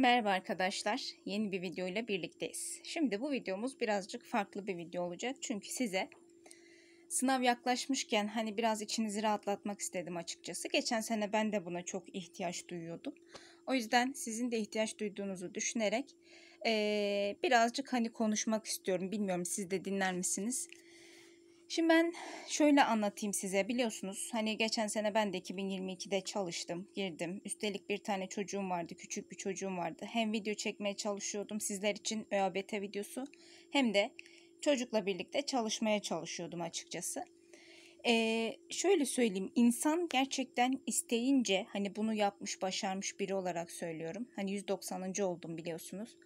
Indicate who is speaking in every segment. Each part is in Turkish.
Speaker 1: Merhaba arkadaşlar. Yeni bir video ile birlikteyiz. Şimdi bu videomuz birazcık farklı bir video olacak. Çünkü size sınav yaklaşmışken hani biraz içinizi rahatlatmak istedim açıkçası. Geçen sene ben de buna çok ihtiyaç duyuyordum. O yüzden sizin de ihtiyaç duyduğunuzu düşünerek ee, birazcık hani konuşmak istiyorum. Bilmiyorum siz de dinler misiniz? Şimdi ben şöyle anlatayım size. Biliyorsunuz hani geçen sene ben de 2022'de çalıştım, girdim. Üstelik bir tane çocuğum vardı, küçük bir çocuğum vardı. Hem video çekmeye çalışıyordum sizler için ÖABT videosu hem de çocukla birlikte çalışmaya çalışıyordum açıkçası. Ee, şöyle söyleyeyim insan gerçekten isteyince hani bunu yapmış başarmış biri olarak söylüyorum. Hani 190. oldum biliyorsunuz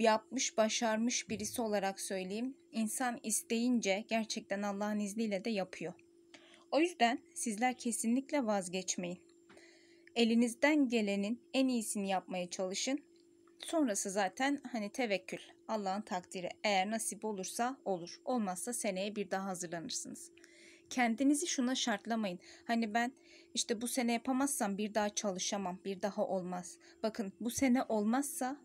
Speaker 1: yapmış, başarmış birisi olarak söyleyeyim. İnsan isteyince gerçekten Allah'ın izniyle de yapıyor. O yüzden sizler kesinlikle vazgeçmeyin. Elinizden gelenin en iyisini yapmaya çalışın. Sonrası zaten hani tevekkül. Allah'ın takdiri. Eğer nasip olursa olur. Olmazsa seneye bir daha hazırlanırsınız. Kendinizi şuna şartlamayın. Hani ben işte bu sene yapamazsam bir daha çalışamam, bir daha olmaz. Bakın bu sene olmazsa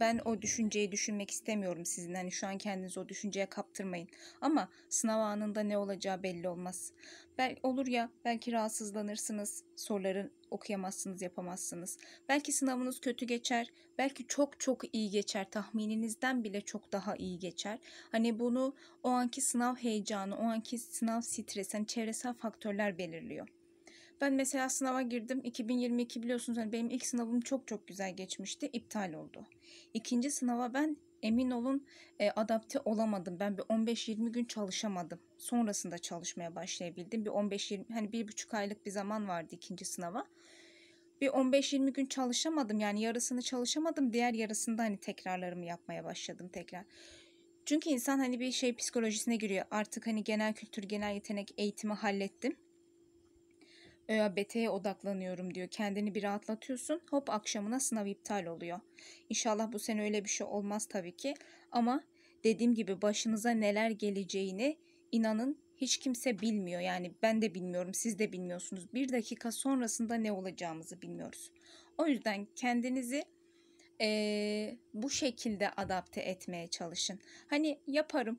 Speaker 1: ben o düşünceyi düşünmek istemiyorum sizin. Hani şu an kendinizi o düşünceye kaptırmayın. Ama sınav anında ne olacağı belli olmaz. Bel olur ya belki rahatsızlanırsınız. Soruları okuyamazsınız, yapamazsınız. Belki sınavınız kötü geçer. Belki çok çok iyi geçer. Tahmininizden bile çok daha iyi geçer. Hani bunu o anki sınav heyecanı, o anki sınav stresi, hani çevresel faktörler belirliyor. Ben mesela sınava girdim. 2022 biliyorsunuz hani benim ilk sınavım çok çok güzel geçmişti. İptal oldu. İkinci sınava ben emin olun e, adapte olamadım. Ben bir 15-20 gün çalışamadım. Sonrasında çalışmaya başlayabildim. Bir 15-20 hani bir buçuk aylık bir zaman vardı ikinci sınava. Bir 15-20 gün çalışamadım. Yani yarısını çalışamadım. Diğer yarısında hani tekrarlarımı yapmaya başladım tekrar. Çünkü insan hani bir şey psikolojisine giriyor. Artık hani genel kültür, genel yetenek eğitimi hallettim ÖABT'ye odaklanıyorum diyor. Kendini bir rahatlatıyorsun. Hop akşamına sınav iptal oluyor. İnşallah bu sene öyle bir şey olmaz tabii ki. Ama dediğim gibi başınıza neler geleceğini inanın hiç kimse bilmiyor. Yani ben de bilmiyorum, siz de bilmiyorsunuz. Bir dakika sonrasında ne olacağımızı bilmiyoruz. O yüzden kendinizi e, bu şekilde adapte etmeye çalışın. Hani yaparım,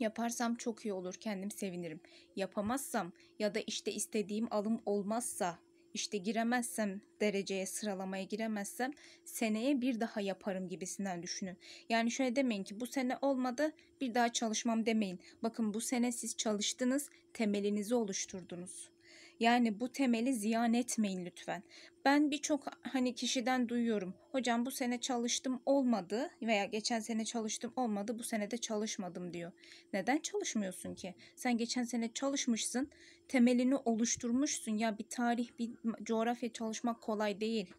Speaker 1: Yaparsam çok iyi olur kendim sevinirim. Yapamazsam ya da işte istediğim alım olmazsa işte giremezsem dereceye sıralamaya giremezsem seneye bir daha yaparım gibisinden düşünün. Yani şöyle demeyin ki bu sene olmadı bir daha çalışmam demeyin. Bakın bu sene siz çalıştınız temelinizi oluşturdunuz. Yani bu temeli ziyan etmeyin lütfen. Ben birçok hani kişiden duyuyorum. Hocam bu sene çalıştım olmadı veya geçen sene çalıştım olmadı bu sene de çalışmadım diyor. Neden çalışmıyorsun ki? Sen geçen sene çalışmışsın, temelini oluşturmuşsun. Ya bir tarih, bir coğrafya çalışmak kolay değil.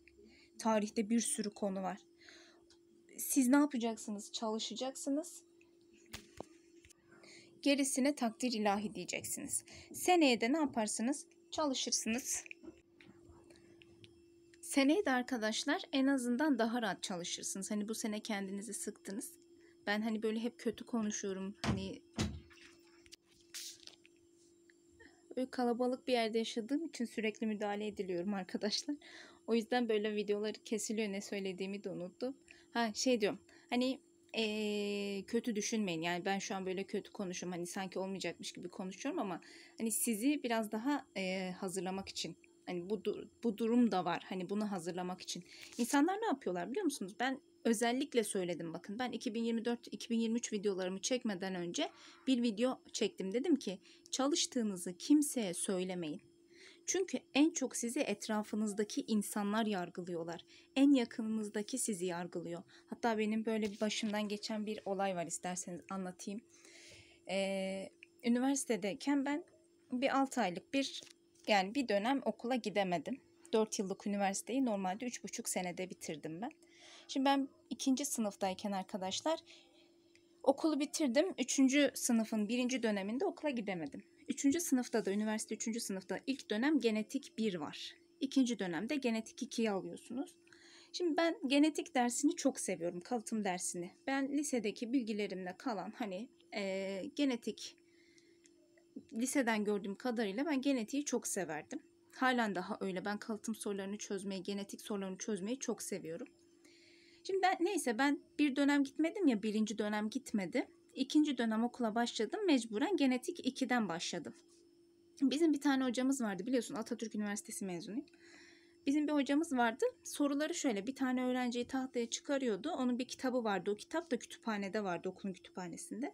Speaker 1: Tarihte bir sürü konu var. Siz ne yapacaksınız? Çalışacaksınız gerisine takdir ilahi diyeceksiniz. Seneye de ne yaparsınız? çalışırsınız. Seneyi de arkadaşlar en azından daha rahat çalışırsınız. Hani bu sene kendinizi sıktınız. Ben hani böyle hep kötü konuşuyorum. Hani kalabalık bir yerde yaşadığım için sürekli müdahale ediliyorum arkadaşlar. O yüzden böyle videoları kesiliyor ne söylediğimi de unuttum. Ha şey diyorum. Hani e, kötü düşünmeyin. Yani ben şu an böyle kötü konuşuyorum. Hani sanki olmayacakmış gibi konuşuyorum ama hani sizi biraz daha e, hazırlamak için hani bu bu durum da var. Hani bunu hazırlamak için. İnsanlar ne yapıyorlar biliyor musunuz? Ben özellikle söyledim bakın. Ben 2024-2023 videolarımı çekmeden önce bir video çektim. Dedim ki çalıştığınızı kimseye söylemeyin. Çünkü en çok sizi etrafınızdaki insanlar yargılıyorlar. En yakınınızdaki sizi yargılıyor. Hatta benim böyle bir başımdan geçen bir olay var isterseniz anlatayım. Ee, üniversitedeyken ben bir 6 aylık bir yani bir dönem okula gidemedim. 4 yıllık üniversiteyi normalde 3,5 senede bitirdim ben. Şimdi ben ikinci sınıftayken arkadaşlar okulu bitirdim. Üçüncü sınıfın birinci döneminde okula gidemedim. 3. sınıfta da üniversite 3. sınıfta ilk dönem genetik 1 var. İkinci dönemde genetik 2'yi alıyorsunuz. Şimdi ben genetik dersini çok seviyorum, kalıtım dersini. Ben lisedeki bilgilerimle kalan hani e, genetik liseden gördüğüm kadarıyla ben genetiği çok severdim. Halen daha öyle. Ben kalıtım sorularını çözmeyi, genetik sorularını çözmeyi çok seviyorum. Şimdi ben neyse ben bir dönem gitmedim ya birinci dönem gitmedi ikinci dönem okula başladım. Mecburen genetik 2'den başladım. Bizim bir tane hocamız vardı biliyorsun Atatürk Üniversitesi mezunuyum. Bizim bir hocamız vardı. Soruları şöyle bir tane öğrenciyi tahtaya çıkarıyordu. Onun bir kitabı vardı. O kitap da kütüphanede vardı okulun kütüphanesinde.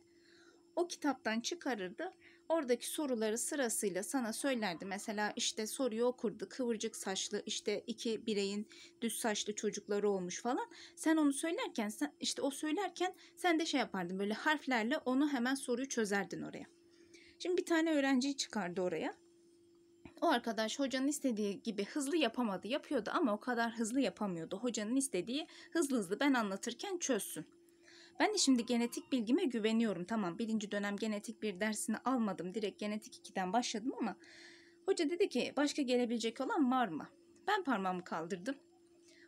Speaker 1: O kitaptan çıkarırdı. Oradaki soruları sırasıyla sana söylerdi. Mesela işte soruyu okurdu. Kıvırcık saçlı işte iki bireyin düz saçlı çocukları olmuş falan. Sen onu söylerken sen, işte o söylerken sen de şey yapardın böyle harflerle onu hemen soruyu çözerdin oraya. Şimdi bir tane öğrenci çıkardı oraya. O arkadaş hocanın istediği gibi hızlı yapamadı. Yapıyordu ama o kadar hızlı yapamıyordu. Hocanın istediği hızlı hızlı ben anlatırken çözsün. Ben de şimdi genetik bilgime güveniyorum. Tamam birinci dönem genetik bir dersini almadım. Direkt genetik 2'den başladım ama hoca dedi ki başka gelebilecek olan var mı? Ben parmağımı kaldırdım.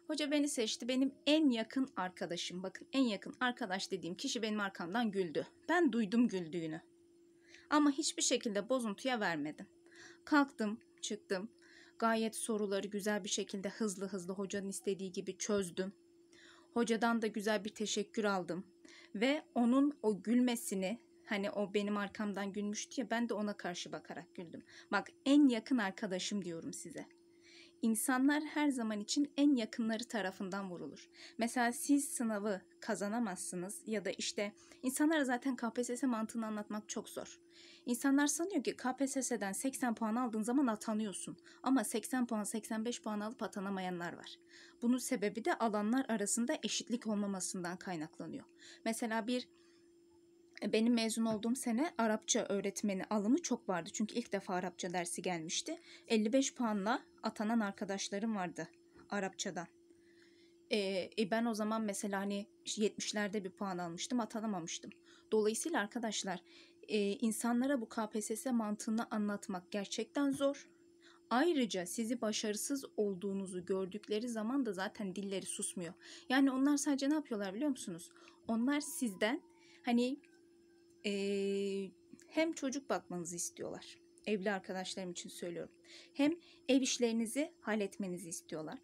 Speaker 1: Hoca beni seçti. Benim en yakın arkadaşım. Bakın en yakın arkadaş dediğim kişi benim arkamdan güldü. Ben duydum güldüğünü. Ama hiçbir şekilde bozuntuya vermedim. Kalktım, çıktım. Gayet soruları güzel bir şekilde hızlı hızlı hocanın istediği gibi çözdüm. Hocadan da güzel bir teşekkür aldım ve onun o gülmesini hani o benim arkamdan gülmüştü ya ben de ona karşı bakarak güldüm. Bak en yakın arkadaşım diyorum size. İnsanlar her zaman için en yakınları tarafından vurulur. Mesela siz sınavı kazanamazsınız ya da işte insanlara zaten KPSS mantığını anlatmak çok zor. İnsanlar sanıyor ki KPSS'den 80 puan aldığın zaman atanıyorsun. Ama 80 puan 85 puan alıp atanamayanlar var. Bunun sebebi de alanlar arasında eşitlik olmamasından kaynaklanıyor. Mesela bir e, benim mezun olduğum sene Arapça öğretmeni alımı çok vardı. Çünkü ilk defa Arapça dersi gelmişti. 55 puanla atanan arkadaşlarım vardı Arapçadan. E, e ben o zaman mesela hani 70'lerde bir puan almıştım atanamamıştım. Dolayısıyla arkadaşlar e, insanlara bu KPSS mantığını anlatmak gerçekten zor. Ayrıca sizi başarısız olduğunuzu gördükleri zaman da zaten dilleri susmuyor. Yani onlar sadece ne yapıyorlar biliyor musunuz? Onlar sizden hani e, hem çocuk bakmanızı istiyorlar. Evli arkadaşlarım için söylüyorum. Hem ev işlerinizi halletmenizi istiyorlar.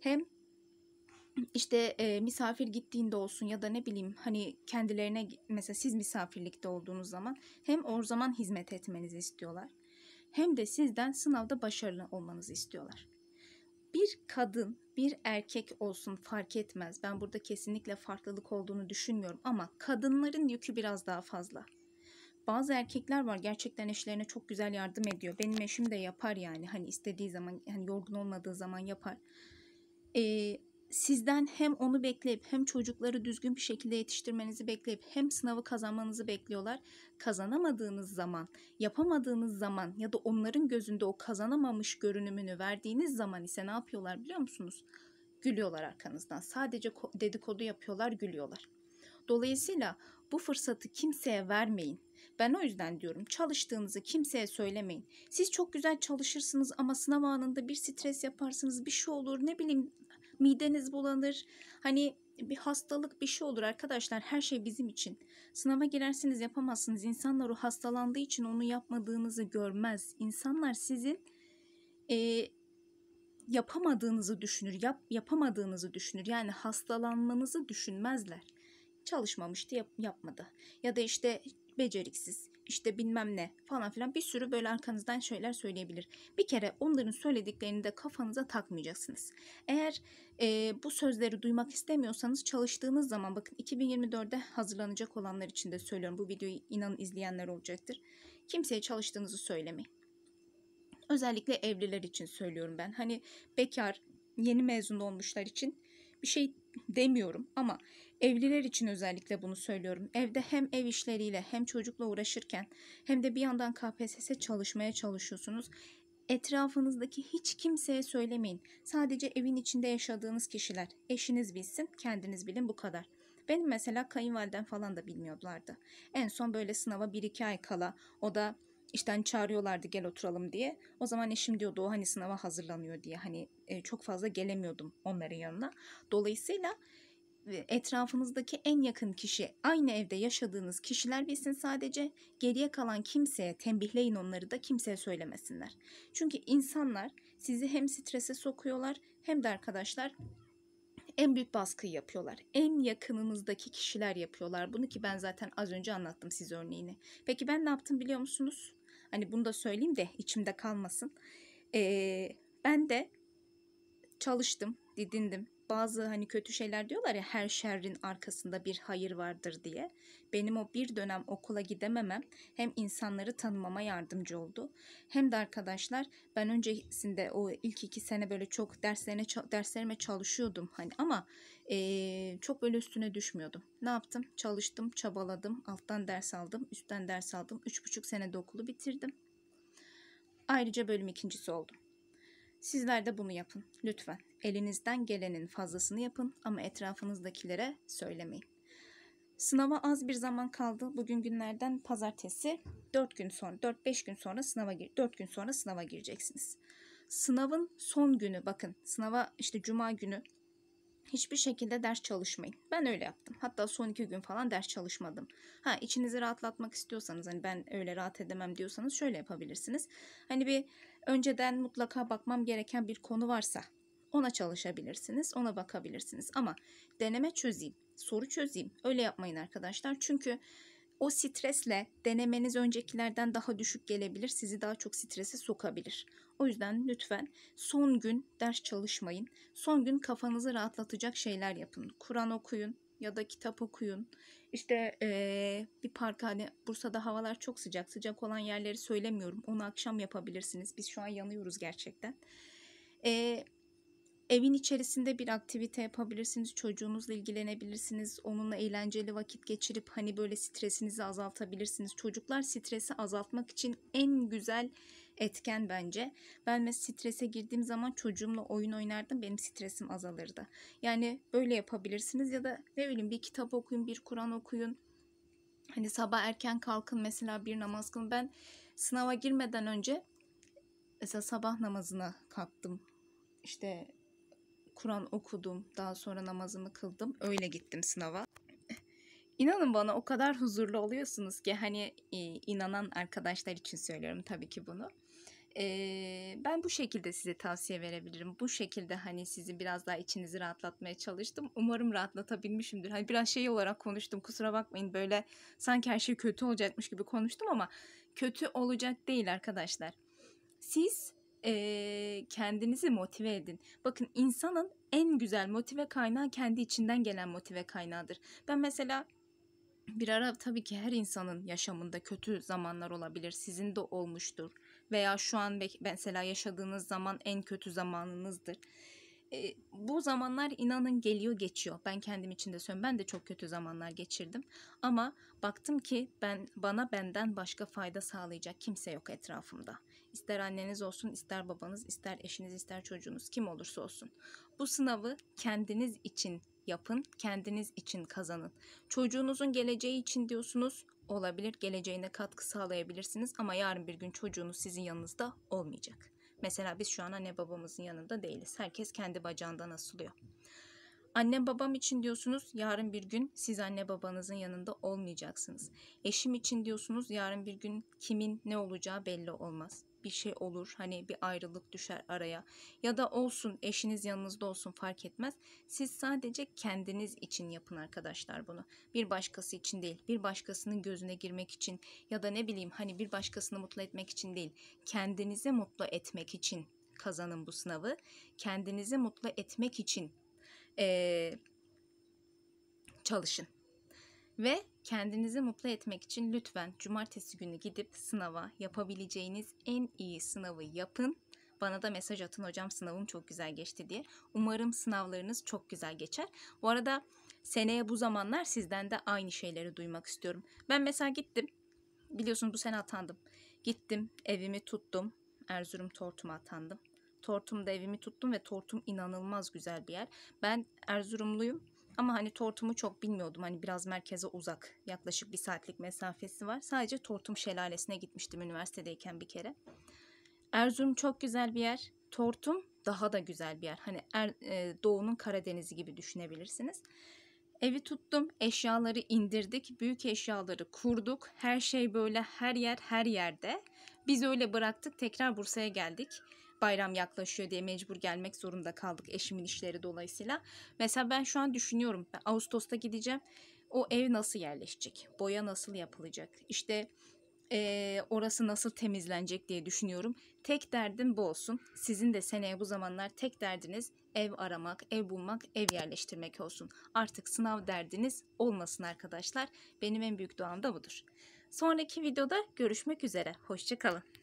Speaker 1: Hem işte e, misafir gittiğinde olsun ya da ne bileyim hani kendilerine mesela siz misafirlikte olduğunuz zaman hem o zaman hizmet etmenizi istiyorlar hem de sizden sınavda başarılı olmanızı istiyorlar. Bir kadın, bir erkek olsun fark etmez. Ben burada kesinlikle farklılık olduğunu düşünmüyorum ama kadınların yükü biraz daha fazla. Bazı erkekler var gerçekten eşlerine çok güzel yardım ediyor. Benim eşim de yapar yani hani istediği zaman hani yorgun olmadığı zaman yapar. Ee, sizden hem onu bekleyip hem çocukları düzgün bir şekilde yetiştirmenizi bekleyip hem sınavı kazanmanızı bekliyorlar. Kazanamadığınız zaman, yapamadığınız zaman ya da onların gözünde o kazanamamış görünümünü verdiğiniz zaman ise ne yapıyorlar biliyor musunuz? Gülüyorlar arkanızdan. Sadece dedikodu yapıyorlar, gülüyorlar. Dolayısıyla bu fırsatı kimseye vermeyin. Ben o yüzden diyorum çalıştığınızı kimseye söylemeyin. Siz çok güzel çalışırsınız ama sınav anında bir stres yaparsınız, bir şey olur, ne bileyim mideniz bulanır. Hani bir hastalık bir şey olur arkadaşlar her şey bizim için. Sınava girersiniz yapamazsınız. İnsanlar o hastalandığı için onu yapmadığınızı görmez. İnsanlar sizin e, yapamadığınızı düşünür. Yap, yapamadığınızı düşünür. Yani hastalanmanızı düşünmezler. Çalışmamıştı yap, yapmadı. Ya da işte beceriksiz işte bilmem ne falan filan bir sürü böyle arkanızdan şeyler söyleyebilir. Bir kere onların söylediklerini de kafanıza takmayacaksınız. Eğer e, bu sözleri duymak istemiyorsanız çalıştığınız zaman bakın 2024'de hazırlanacak olanlar için de söylüyorum. Bu videoyu inanın izleyenler olacaktır. Kimseye çalıştığınızı söylemeyin. Özellikle evliler için söylüyorum ben. Hani bekar, yeni mezun olmuşlar için bir şey demiyorum ama evliler için özellikle bunu söylüyorum. Evde hem ev işleriyle hem çocukla uğraşırken hem de bir yandan KPSS çalışmaya çalışıyorsunuz. Etrafınızdaki hiç kimseye söylemeyin. Sadece evin içinde yaşadığınız kişiler, eşiniz bilsin, kendiniz bilin bu kadar. Benim mesela kayınvalidem falan da bilmiyorlardı. En son böyle sınava 1-2 ay kala o da işten çağırıyorlardı gel oturalım diye. O zaman eşim diyordu o hani sınava hazırlanıyor diye hani e, çok fazla gelemiyordum onların yanına. Dolayısıyla e, etrafınızdaki en yakın kişi, aynı evde yaşadığınız kişiler bilsin sadece. Geriye kalan kimseye tembihleyin onları da kimseye söylemesinler. Çünkü insanlar sizi hem strese sokuyorlar hem de arkadaşlar en büyük baskıyı yapıyorlar. En yakınınızdaki kişiler yapıyorlar bunu ki ben zaten az önce anlattım size örneğini. Peki ben ne yaptım biliyor musunuz? Hani bunu da söyleyeyim de içimde kalmasın. Ee, ben de çalıştım, didindim. Bazı hani kötü şeyler diyorlar ya her şerrin arkasında bir hayır vardır diye. Benim o bir dönem okula gidememem hem insanları tanımama yardımcı oldu. Hem de arkadaşlar ben öncesinde o ilk iki sene böyle çok derslerine derslerime çalışıyordum hani ama e, çok böyle üstüne düşmüyordum. Ne yaptım? Çalıştım, çabaladım, alttan ders aldım, üstten ders aldım. 3,5 senede okulu bitirdim. Ayrıca bölüm ikincisi oldum. Sizler de bunu yapın lütfen. Elinizden gelenin fazlasını yapın ama etrafınızdakilere söylemeyin. Sınava az bir zaman kaldı. Bugün günlerden pazartesi 4 gün sonra 4-5 gün sonra sınava 4 gün sonra sınava gireceksiniz. Sınavın son günü bakın. Sınava işte cuma günü hiçbir şekilde ders çalışmayın. Ben öyle yaptım. Hatta son iki gün falan ders çalışmadım. Ha içinizi rahatlatmak istiyorsanız hani ben öyle rahat edemem diyorsanız şöyle yapabilirsiniz. Hani bir önceden mutlaka bakmam gereken bir konu varsa ona çalışabilirsiniz, ona bakabilirsiniz. Ama deneme çözeyim, soru çözeyim öyle yapmayın arkadaşlar. Çünkü o stresle denemeniz öncekilerden daha düşük gelebilir, sizi daha çok strese sokabilir. O yüzden lütfen son gün ders çalışmayın. Son gün kafanızı rahatlatacak şeyler yapın. Kur'an okuyun ya da kitap okuyun. İşte ee, bir park hani Bursa'da havalar çok sıcak. Sıcak olan yerleri söylemiyorum. Onu akşam yapabilirsiniz. Biz şu an yanıyoruz gerçekten. E, evin içerisinde bir aktivite yapabilirsiniz. Çocuğunuzla ilgilenebilirsiniz. Onunla eğlenceli vakit geçirip hani böyle stresinizi azaltabilirsiniz. Çocuklar stresi azaltmak için en güzel etken bence. Ben mesela strese girdiğim zaman çocuğumla oyun oynardım. Benim stresim azalırdı. Yani böyle yapabilirsiniz ya da ne bileyim bir kitap okuyun, bir Kur'an okuyun. Hani sabah erken kalkın mesela bir namaz kılın. Ben sınava girmeden önce mesela sabah namazına kalktım. İşte Kur'an okudum. Daha sonra namazımı kıldım. Öyle gittim sınava. İnanın bana o kadar huzurlu oluyorsunuz ki hani inanan arkadaşlar için söylüyorum tabii ki bunu. Ee, ben bu şekilde size tavsiye verebilirim. Bu şekilde hani sizi biraz daha içinizi rahatlatmaya çalıştım. Umarım rahatlatabilmişimdir. Hani biraz şey olarak konuştum. Kusura bakmayın böyle sanki her şey kötü olacakmış gibi konuştum ama kötü olacak değil arkadaşlar. Siz e, kendinizi motive edin. Bakın insanın en güzel motive kaynağı kendi içinden gelen motive kaynağıdır. Ben mesela bir ara tabii ki her insanın yaşamında kötü zamanlar olabilir. Sizin de olmuştur veya şu an mesela yaşadığınız zaman en kötü zamanınızdır. E, bu zamanlar inanın geliyor geçiyor. Ben kendim için de söylüyorum. Ben de çok kötü zamanlar geçirdim. Ama baktım ki ben bana benden başka fayda sağlayacak kimse yok etrafımda. İster anneniz olsun, ister babanız, ister eşiniz, ister çocuğunuz kim olursa olsun. Bu sınavı kendiniz için yapın, kendiniz için kazanın. Çocuğunuzun geleceği için diyorsunuz, olabilir. Geleceğine katkı sağlayabilirsiniz ama yarın bir gün çocuğunuz sizin yanınızda olmayacak. Mesela biz şu an anne babamızın yanında değiliz. Herkes kendi bacağından asılıyor. Anne babam için diyorsunuz yarın bir gün siz anne babanızın yanında olmayacaksınız. Eşim için diyorsunuz yarın bir gün kimin ne olacağı belli olmaz bir şey olur. Hani bir ayrılık düşer araya. Ya da olsun eşiniz yanınızda olsun fark etmez. Siz sadece kendiniz için yapın arkadaşlar bunu. Bir başkası için değil. Bir başkasının gözüne girmek için ya da ne bileyim hani bir başkasını mutlu etmek için değil. Kendinizi mutlu etmek için kazanın bu sınavı. Kendinizi mutlu etmek için ee, çalışın. Ve kendinizi mutlu etmek için lütfen cumartesi günü gidip sınava yapabileceğiniz en iyi sınavı yapın. Bana da mesaj atın hocam sınavım çok güzel geçti diye. Umarım sınavlarınız çok güzel geçer. Bu arada seneye bu zamanlar sizden de aynı şeyleri duymak istiyorum. Ben mesela gittim. Biliyorsunuz bu sene atandım. Gittim evimi tuttum. Erzurum Tortum'a atandım. Tortum'da evimi tuttum ve Tortum inanılmaz güzel bir yer. Ben Erzurumluyum ama hani tortumu çok bilmiyordum. Hani biraz merkeze uzak. Yaklaşık bir saatlik mesafesi var. Sadece Tortum Şelalesi'ne gitmiştim üniversitedeyken bir kere. Erzurum çok güzel bir yer. Tortum daha da güzel bir yer. Hani er, e, doğunun Karadeniz'i gibi düşünebilirsiniz. Evi tuttum, eşyaları indirdik, büyük eşyaları kurduk. Her şey böyle her yer her yerde. Biz öyle bıraktık, tekrar Bursa'ya geldik bayram yaklaşıyor diye mecbur gelmek zorunda kaldık eşimin işleri dolayısıyla. Mesela ben şu an düşünüyorum ben Ağustos'ta gideceğim. O ev nasıl yerleşecek? Boya nasıl yapılacak? İşte e, orası nasıl temizlenecek diye düşünüyorum. Tek derdim bu olsun. Sizin de seneye bu zamanlar tek derdiniz ev aramak, ev bulmak, ev yerleştirmek olsun. Artık sınav derdiniz olmasın arkadaşlar. Benim en büyük duam da budur. Sonraki videoda görüşmek üzere. Hoşçakalın.